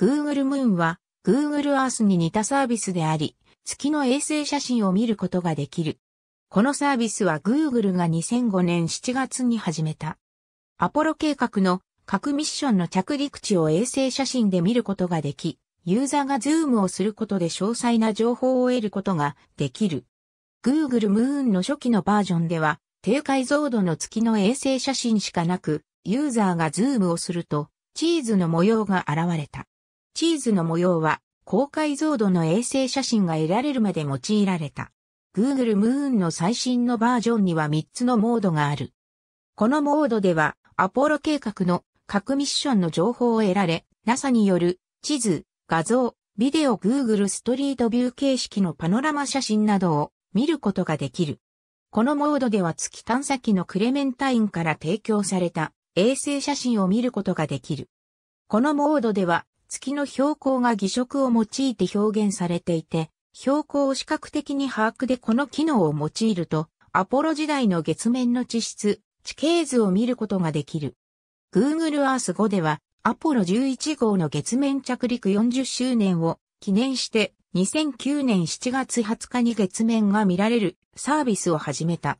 Google Moon は Google Earth に似たサービスであり、月の衛星写真を見ることができる。このサービスは Google が2005年7月に始めた。アポロ計画の各ミッションの着陸地を衛星写真で見ることができ、ユーザーがズームをすることで詳細な情報を得ることができる。Google Moon の初期のバージョンでは、低解像度の月の衛星写真しかなく、ユーザーがズームをすると、チーズの模様が現れた。チーズの模様は高解像度の衛星写真が得られるまで用いられた。Google Moon の最新のバージョンには3つのモードがある。このモードではアポロ計画の各ミッションの情報を得られ、NASA による地図、画像、ビデオ Google ストリートビュー形式のパノラマ写真などを見ることができる。このモードでは月探査機のクレメンタインから提供された衛星写真を見ることができる。このモードでは月の標高が偽色を用いて表現されていて、標高を視覚的に把握でこの機能を用いると、アポロ時代の月面の地質、地形図を見ることができる。Google Earth 5では、アポロ11号の月面着陸40周年を記念して、2009年7月20日に月面が見られるサービスを始めた。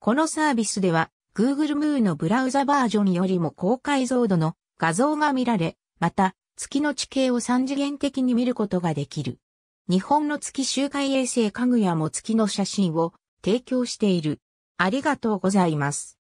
このサービスでは、Google Moon のブラウザバージョンよりも高解像度の画像が見られ、また、月の地形を三次元的に見ることができる。日本の月周回衛星かぐやも月の写真を提供している。ありがとうございます。